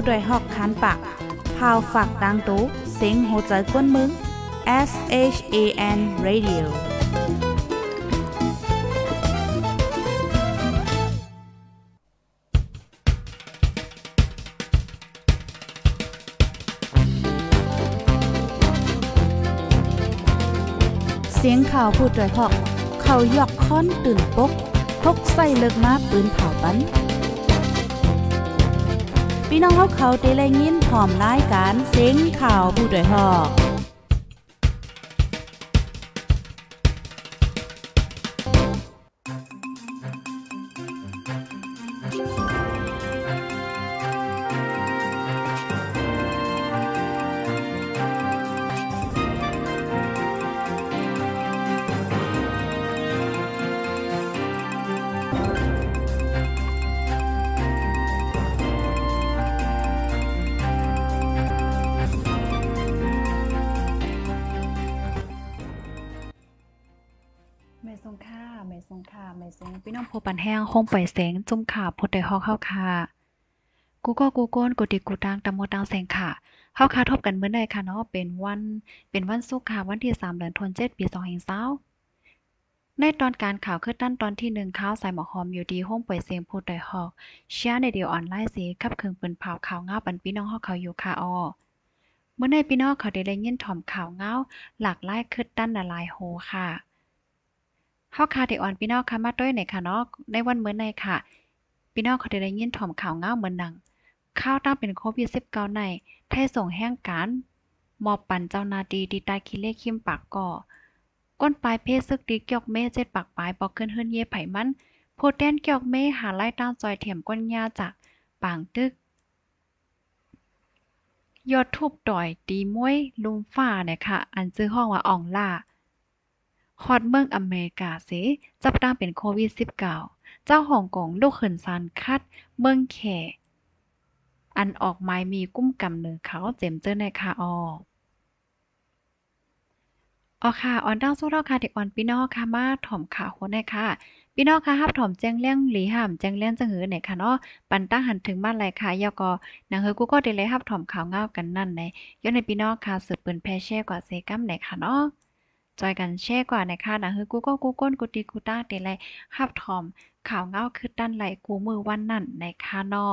ผู้ดยหอกคันปากพาวฝากดังตุ้เซ็งโหใจกวนมึง S H A N Radio เสียงข่าวผู้ดยหอกเขายกค้อนตื่นปกพกใส่เลิกมาปืนเผาปั้นพี่น้องเขาเขาเตะแลยินพรอมรายการเซ็งข่าวผู้ด้วยหอกทรงค่าไม่ทรงค่าไม่ทรงพี่น้องผู้ปันแห้งคงปลแสง จุ่มขาพดได้ฮอกเข้าค่ะ กูก็กูโก้นกูติกูตังตะโมตังแสงค่ะเข้าค่ะทบกันเมื่อใดค่ะเนาะเป็นวัน เป็นวันสุขค่ะวันที่สามเดือนธันวาคมปีสองแห่งเศร้าในตอนการข่าวคือตั้นตอนที่หนึ่งข้าวส่หมอหอมอยู่ดีห้องป่วยเสียงพูดดอยหอกเชียในเดียวออนไลน์สีขับเครื่องปืนเผาข่าวเงาปันพี่น้องหองเขาอยู่ค่ะออเมื่อในพี่น้องเขาได้ได้ยินถ่อมข่าวเงาหลากหลายคือตั้นละลายโฮค่ะเฮาค่เดอ่อนพี่น้องค่ะ มาด้วยในค่ะเนาะในวันเมื่อในค่ะ พี่น้องเขาได้ได้ยินถ่อมข่าวเงาเหมือนนัง ข้าวตั้งเป็นโควิด19ใน ไทยส่งแห้งการ มอบปั่นเจ้านาดีดีตายคิเลคิมปากก่อ ก้นปลายเพศซึกดีเกียกเมเจ็ดปากปลายปอกเคลื่อนเฮือนเย่ไผมัน โพเดนเกียกเมหาไล่ตั้งจอยเถียมก้นยาจากปางตึก ยอดทูบต่อย ตีมวย ลุมฟ้าเนี่ยค่ะ อันซื้อห้องว่าอ่องล่าฮอดเมืองอเมริกาเสจับตางเป็นโควิด -19 เจ้าฮ่องกงลุกขึ้นซานคัด เมืองแขอันออกไม้มีกุ้มกำเนือเขาเจ็มเจอในคาออออค่ะออนดังสู้เราค่ะเด็กออนพี่น้องค่ะมาถ่อมขาโคนะค่ะ พี่น้องค่ะฮับถ่อมแจ้งเลี้ยงหลีห่ามแจ้งเลี้ยงจังหือในค่ะเนาะปันตั้งหันถึงบ้านไรค่ะยอกอนางเฮอกูก็ได้เลยฮับถ่อมข่าวเงากันนั่นในย้อนในพี่น้องค่ะสืบปืนแพ่ช่กว่าเซกัมในค่ะเนาะจอยกันแช่กว่าในค่ะนะคือกูก็กูก้นกูตีกูต้าเตไลฮับทอม ข่าวเงาคือด้านไหลกูมือวันนั่นในค่านอ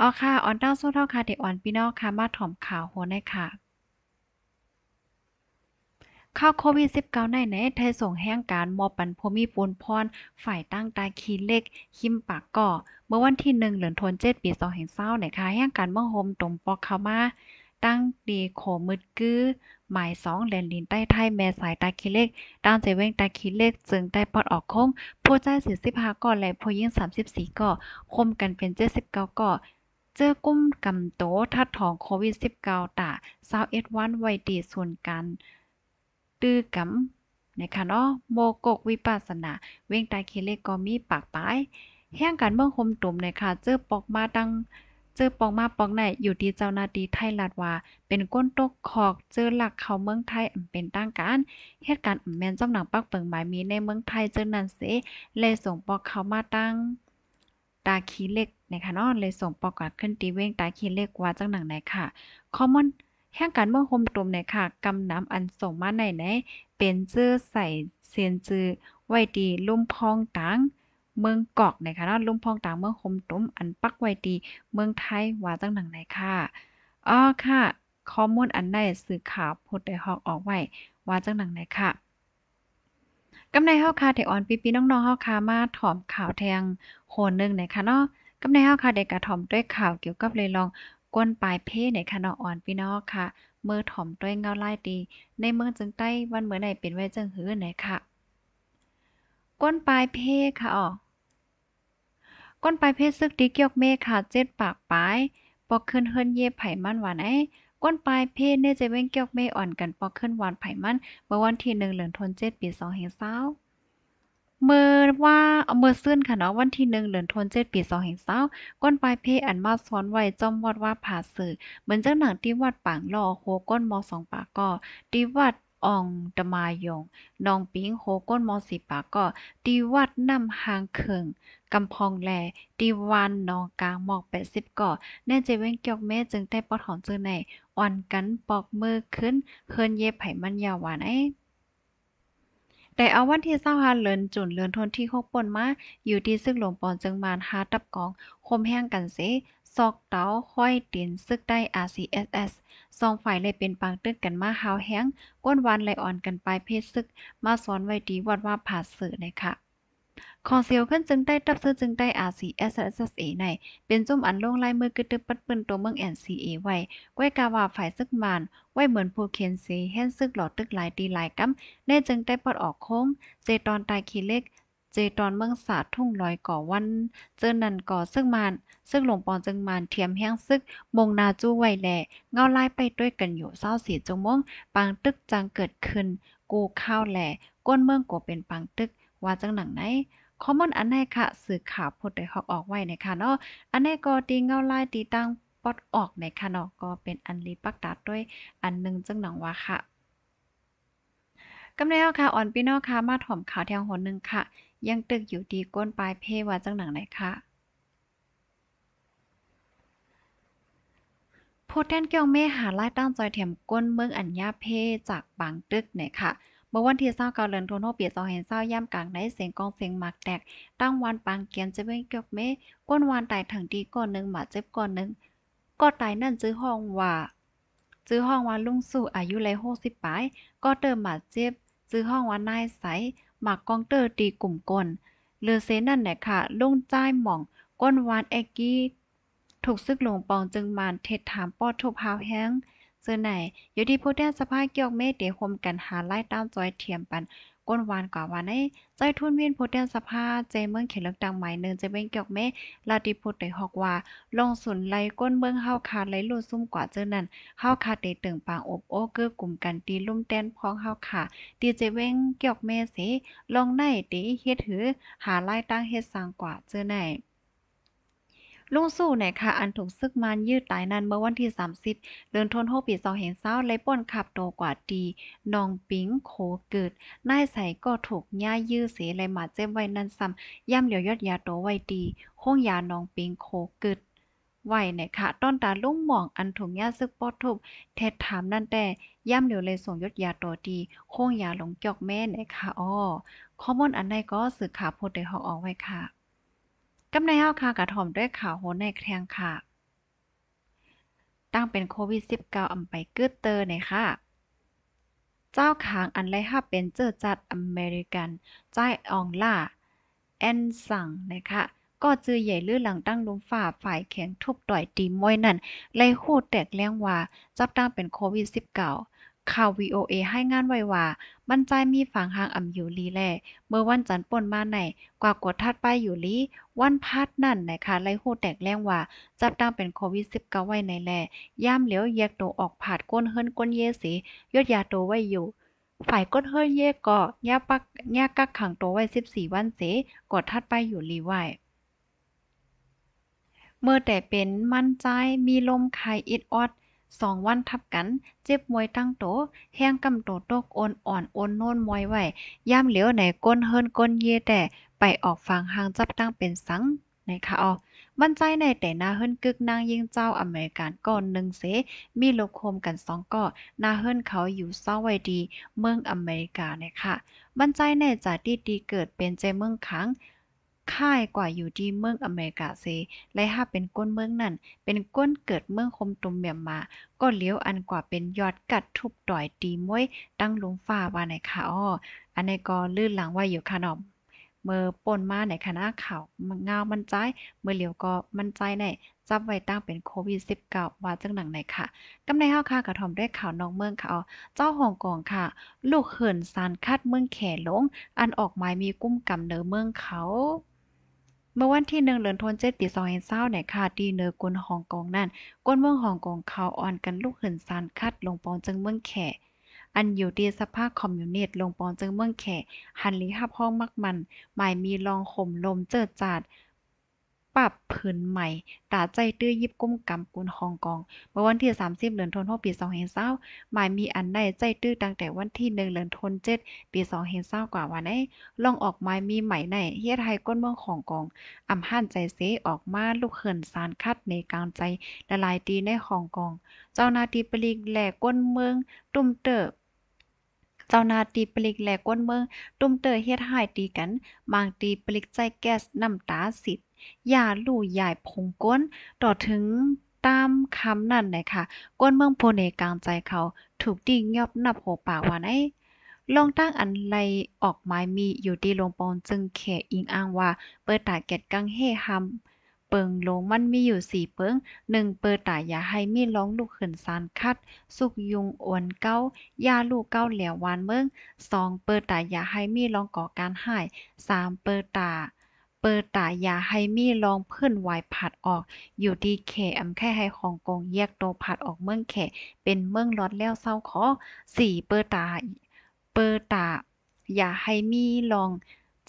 อ๋อค่ะ ออนเต้าสู้เท่าค่ะเด็กอ่อนพี่น้องค่ะ มาถอมข่าวโหนวในค่ะข้าวโควิด -19 ในหนไทยส่งแห้งการมอปันพมีปูนพรฝ่ายตั้งตาคีเล็กหิมปากก่อ เมื่อวันที่1เหลือนทนเจ็ดปีแห่งเศร้นี่ยค่ะแห้งการเมืองโฮมตรงปอกเข้ามาตั้งดีโขมึดกื้อหมายสองแหลนลินใต้ไทยแม่สายตาคิเล็กตั้งเจเว้งตาคิเล็ก จึงได้ปอดออกคงผู้ใจสีบสิบห้าก่อและผู้ยิ่งสามสิบสี่ก่อคมกันเป็นเจ็ดสิบเก้าก่อเจอกุ้มกำโตทัดทองโควิดสิบเก้าตาซาวเอ็ดวันไวตีส่วนกัน ตื้อกำนะคะเนาะโมกกวิปัสสนาเว้งตาคิเล็กก็มีปากปาย แห่งการเมืองคมตุ่มนะคะเจอปอกมาดังเจอปองมาปองไหนอยู่ที่เจ้าหน้าที่ไทยลาดว่าเป็นก้นตกขอกเจอหลักเข้าเมืองไทยอันเป็นต่างการเหตุการณ์แม่นจ้าหนังปักเปิงหมายมีในเมืองไทยเจอนันเสเลยส่งปอกเข้ามาตั้ง ตาคีเล็กในคะเนาะเลยส่งปอกกัดขึ้นตีเว้งตาคีเล็กว่าจังหนังไหนค่ะคอมมอนแห่งการเมืองคมตมไหนค่ะกำน้ำอันส่งมาไหนไหนเป็นเจอใส่เซียนจือไว้ดีลุ่มพองตังเมืองกอกในะนาดลุมพองต่างเมืองคมตุ้มอันปักไว้ตีเมืองไทยว่าจังหนังไหนค่ะอ๋อค่ะ ข้อมูลอันใดสื่อข่าวพดได้ฮอกออกไว้ว่าจังหนังไหนค่ะ กำในเฮาคาะเทออนปีปีน้องๆเฮาคามาถอมข่าวแทงโหนนึงในคะเนาะกำในเฮาคาะได้กระถอมด้วยข่าวเกี่ยวกับเลยลองก้นปลายเพศในคะเนาะอ่อนพี่น้องค่ะ เมื่อถอมด้วยเงาลายตีในเมืองจึงใต้วันเมื่อไหนเป็นไว้จังหื้อไหนค่ะก้นปลายเพศค่ะอ๋อ ก้นปลายเพศซึกดีเกี่ยวเมฆค่ะเจ็ดปากปลายปอกขึ้นเฮิรนเย่ไผ่มันหวานไอ้ก้นปลายเพศเนี่ยจะเว้นเกี่ยวเมฆอ่อนกันปอกขึ้นหวานไผ่มันเมื่อวันที่หนึ่งเหลือนทนเจ็ดปีสองเฮงเศร้าเมื่อว่าเอเมื่อซื่นค่ะเนาะวันที่หนึ่งเหลือนทนเจ็ดปีสองแห่งเศร้าก้นปลายเพศอันมาซ้อนไว้จอมวัดว่าผ่าสื่อเหมือนเจ้าหนังที่วัดปาง่อโคก้นมอสองปากก็ที่วัดอองตมายงน้องปิงโฮก้นมอสีปาก็ตีวัดน้ำหางเขิงกำพองแลตีวันนองกลางหมอกแปดสิบก่อ แน่ใจเว้งเกี่ยวแม่จึงได้ปอดหอนจอไอในอ่อนกันปอกมือขึ้นเฮินเย็บไผ่มันยาวหวานไอ้แต่เอาวันที่เศร้าฮาเลินจุนเลินทนที่หกปนมา อยู่ที่ซึ่งหลวงปอนจึงมานหาตับกองคมแห้งกันเสซอกเตาค่อยเตียนซึกได้ RCSS ซองฝ่ายเลยเป็นปางตึ้กันมาหาวแห้งก้นวันไหลอ่อนกันไปเพศซึก มาสอนไว้ดีวัดว่าผ่าสื่อเลยค่ะ คอเซียวขึ้นจึงได้ตับซื้อจึงได้เ c s s อใน เป็นจุ่มอันลงลายมือกึดตึบปัดปืนตัวเมืองแอีเอไว้ไว้กาว่าฝ่ายซึกมาน ไว้เหมือนผู้เขียนสีแห่นซึกหลอดตึกหลายตีหลายก๊มแน่จึงได้ปลดออกโค้ง เจตอนตายขีเล็กเจตอนเมืองสาทุ่งลอยก่อวัน เจอนันก่อซึ่งมาน ซึ่งหลวงปอนจึงมานเทียมแห้งซึก มงนาจู้ไว้แหล่ เงาไล่ไปด้วยกันอยู่เศร้าสีจงมงปางตึกจังเกิดขึ้นกูข้าวแหล่ ก้นเมืองกูเป็นปางตึก ว่าจังหนังไหนคอมมอนอันไหนค่ะ สื่อข่าวพูดได้ฮอกออกไว้นะคะเนาะอันไหนก็ตีเงาไล่ตีตั้งปอดออกในค่ะเนาะก็เป็นอันรีปักตัดด้วย อันนึงจังหนังว่าค่ะ กำเน้วค่ะอ่อนพี่น้องค่ะมาถ่อมข่าวแทงหนนึงค่ะยังตึกอยู่ดีก้นปลายเพ่ว่าจังหนังไหนคะผู้แทนเกียวเมหาไล่ตั้งจอยแถมก้นเมืองอัญญาเพ่จากบางตึกไหนค่ะ เมื่อวันที่เศร้าเกาเลินโทโนเปีย่อเห็นเศร้าย่ำกลางในเสียงกองเสียงหมักแตกตั้งวันปางเกียนจะเป็นเกียวเมก้นวานตายถังดีก่อนหนึ่งหมาเจ็บก่อนหนึ่งก็ตายนั่นซื้อห้องว่าซื้อห้องวันลุงสู่อายุเลยหกสิบปลาย ก็เติมหมาเจ็บซื้อห้องวันนายใสหมากกองเตอร์ตีกลุ่มก้นเลือเซนั่นแหละค่ะลงจ้ายหม่อง ก้นวานแอกี้ ถูกซึกหลงปองจึงมานเทศถามป้อทุบหาวแห้งเจอไหน อยู่ที่ผู้แดนสภาเกี่ยวเมเดหคมกันหาไล่ตามจอยเทียมปันก้นวานกว่าวันในใจทุนเวียนโพเดียนสภาเจเมืองเขียนเลือกดังใหม่เนินจะเป็นเกี่ยวเมลาติโพเตฮอกว่า ลงสุนไลก้นเบืองเฮาคาไลลูซุ่มกว่าเจอนั่นเฮาคาเตตึงปางอบโอ้เกือบกลุ่มกันตีลุ่มแตนพ้องเฮาคาตีเจเว้งเกี่ยวเมเส ลงในตีเฮ็ดถือหาไล่ตั้งเฮ็ดสั้งกว่าเจอไหนลุงสู้ในค่ะ อันถูกซึกมันยืดตายนั้นเมื่อวันที่30เดือนธันวาคมปีเห็นเลยป้นขับโตกว่าดีนองปิงโขเกิดนายใส่ก็ถูกย่ายืดเสียเลยมาเจ็บไว้นั่นซ้ำย่ำเหลียวยอดยาโตไว้ดีโค้งยานองปิงโขเกิดไหวเนี่ยค่ะ ต้นตาลุ่งหมอง อันถุงยาซึกปอดทุบเทดถามนั่นแต่ย่ำเหลียวเลยส่งยศยาตัวดีโค้งยาหลงจอกแม่เนี่ยค่ะอ้อข้อมูลอันใดก็สืบข่าวโพดได้หอกออกไว้ค่ะกำในเฮาคากระถอมด้วยข่าวโหนในแครงค่ะ ตั้งเป็นโควิด -19 อำไปกึดเตอร์ในค่ะ เจ้าขางอันไรห้าเป็นเจอจัดอเมริกันจ้ายอองล่า แอนสั่งนะคะก็เจอใหญ่ลื้อหลังตั้งลุมฝ่า ฝ่ายแข็งทุบต่อยตีมวยนั่นไร่โคตแตกแรงว่าจับตั้งเป็นโควิด -19 ข่าว VOA ให้งานไว้ว่าบั่จใยมีฝังหางอ่ำอยู่ลีแลเมื่อวันจันทร์ป่นมาไหนกว่ากดทัดไปอยู่ลี วันพัดนั่นนะคะไล่โหแตกแรงว่า จับตัมงเป็นโควิด -19 ไว้ในแลย่ามเหลียวแยกโตออกผาดก้นเฮิรนก้นเยสียอดยาโตไว้อยู่ ฝ่ายก้นเฮิรนเยก็ ยาปักยากักขังโตไว้ 14 วันเสกดทัดไปอยู่ลีไว้เมื่อแต่เป็นมั่นใจมีลมคายอิดออดสองวันทับกัน เจ็บมวยตั้งโตแห้งกำโตตกโอนอ่อนโอนโน่นมวยไว้ย่ามเหลียวไหนก้นเฮินก้นเยแต่ ไปออกฟังหางจับตั้งเป็นสังนคคะอ๋อมันใจในแต่นาเฮิรนกึกนางยิงเจ้าอเมริกันก่อนหนึ่งเสมีโลโคมกันสองก่อนาเฮิรนเขาอยู่เศร้าไว้ดี เมืองอเมริกาเนี่ะค่ะมันใจในจ่าดีดีเกิดเป็นเจเมืองขังค่ายกว่าอยู่ที่เมืองอเมริกาเซและถ้าเป็นก้นเมืองนั่น เป็นก้นเกิดเมืองคมตุมเมียมมา ก็เลี้ยวอันกว่าเป็นยอดกัดทุบดอยตีมวยตั้งลงฟ้าว่าในค่ะอ้อ อันในก็ลื่นหลังว่าอยู่ค่ะนอมเมื่อป่นมาในคณะข่าวเงามันใจ เมื่อเหลียวก็มันใจในจับไว้ตั้งเป็นโควิด -19 ว่าจังหนังไหนค่ะกำในเฮาค่ะกระทอมด้วยข่าวน้องเมืองค่ะเาเจ้าห้องกองค่ะ ลูกเหินสารคัดเมืองแขลง อันออกหมายมีกุ้มกำเนอเมืองเขาเมื่อวันที่1เดือนธันวาคมปี2020เนี่ยค่ะที่เนนือกวนฮ่องกงนั่นกวนเมืองฮ่องกงเขาอ่อนกันลูกหืนซานคัด ลงปองจึงเมืองแขอันอยู่ที่สภาพคอมมิวนิสต์ลงปองจึงเมืองแขหันลีหับห้องมักมันหมายมีลองข่มลมเจิดจาดปรับผืนใหม่ ตาใจตื้อยิบก้มกำกุนฮองกอง เมื่อวันที่ 30เดือนธันวาคมปี2020หมายมีอันใดใจตื้อตั้งแต่วันที่1เดือนธันวาคม7ปี2020กว่าวันไอ้ลองออกหมายมีใหม่ในเฮ็ดให้ก้นเมืองของกองอํำหันใจเสออกมาลูกเขินสารคัดในกลางใจละลายตีในของกองเจ้านาทีปลีกแหลกก้นเมืองตุ้มเติบจ้านาตีปลิกแหลกก้นเมือง ตุ้มเตอเฮ็ดหายตีกัน บางตีปลิกใจแก๊สน้ำตาสิอย่าลู่ใหญ่พงก้น ต่อถึงตามคำนั่นเลยค่ะ ก้นเมืองโพเนกลางใจเขาถูกดิ่งยอบนับหัวปากว่าไอ้ลองตั้งอันไลออกหมายมีอยู่ดีลงปองจึงเขอิงอ้างว่าเปิดตาเก็ดกังเฮฮัมเปิงลงมันมีอยู่สี่เปิงหนึ่งเปิดตาอย่าให้มีร้องลูกขืนซานคัด สุกยุงอ้วนเก้า ยาลูกเก้าเหลียววานเมืองสองเปิดตาอย่าให้มีร้องก่อการหายสามเปิดตาเปิดตายาไฮมีลองเพื่นหวยผัดออก อยู่ดีเขอำแค่ไฮของกงแยกโตผัดออกเมืองแขเป็นเมืองลอดแล้วเศร้าขอสี่เปิดตาเปิดตาอย่าไฮมีลอง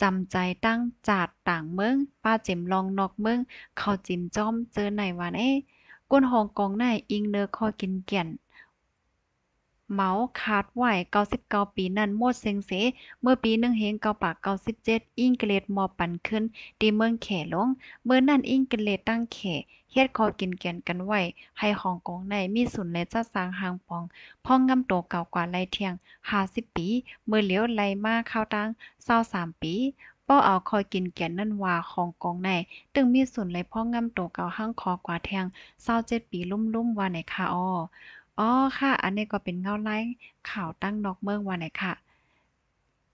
จำใจตั้งจาดต่างเมือง ป้าเจ็มลองนอกเมืองเขาจิมจ้อมเจอไหนวันเอ้กวนหองกองไหนอิงเนอคอกินเกี่ยนเมาขาดไหวเก้าสิบเกาปีนั้นโมดเซ็งเสเมื่อปีหนึ่งเฮงเก้าปากเกาสิบเจ็ดอิงเกลดมอปัน ขึ้นตีเมือง แขลง เมื่อนั้นอิงเกลดตั้ง แขเฮ็ดคอกินเกนกัน ไว้ ให้ของกองใน มีสุนและจัดสร้างหางปองพ่องงำโตเก่ากว่าไยเทียง 50สิปี เมื่อเหลียวไหลมาเข้าตั้งเศร้าสามปีป้อเอาคอยกินแกนนั่นว่าของกองในตึงมีสุนเลยพ่องำโตเก่าห้างคอกว่าแทงเศร้าเจ็ดปีลุ่มๆว่าในคาอ้ออ๋อค่ะ อันนี้ก็เป็นเงาไล้ข่าวตั้งนอกเมืองว่าไหนค่ะ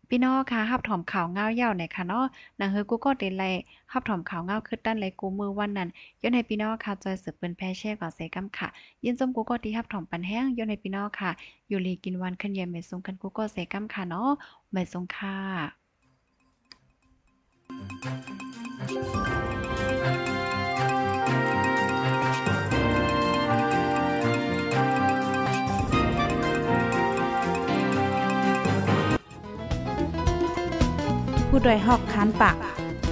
พี่น้อค่ะรับถอมข่าวเงาเย่าไหนค่ะเนาะหนังเฮอกูก็เดินไรรับถอมข่าวเงาคือตั้นไรกูมือวันนั้นย้อนให้พี่น้อค่ะจอยสืบเปินแพ้แช่กว่าเซกำค่ะ ยินจมกูก็ที่รับถอมปันแห้งย้อนให้พี่น้อค่ะ อยู่ลีกินวันขึ้นเย็นเม่ทรงกันกูก็เซกำค่ะเนาะเม่ทรงค่ะู้ดยหอกคานปาก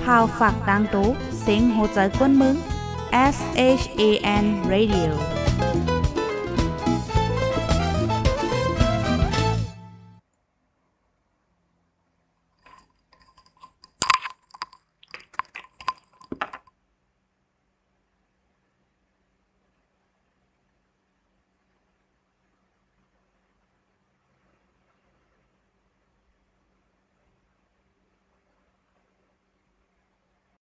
พาวฝากดังตุ้เซ็งโหใจกวนมึง S H A N Radio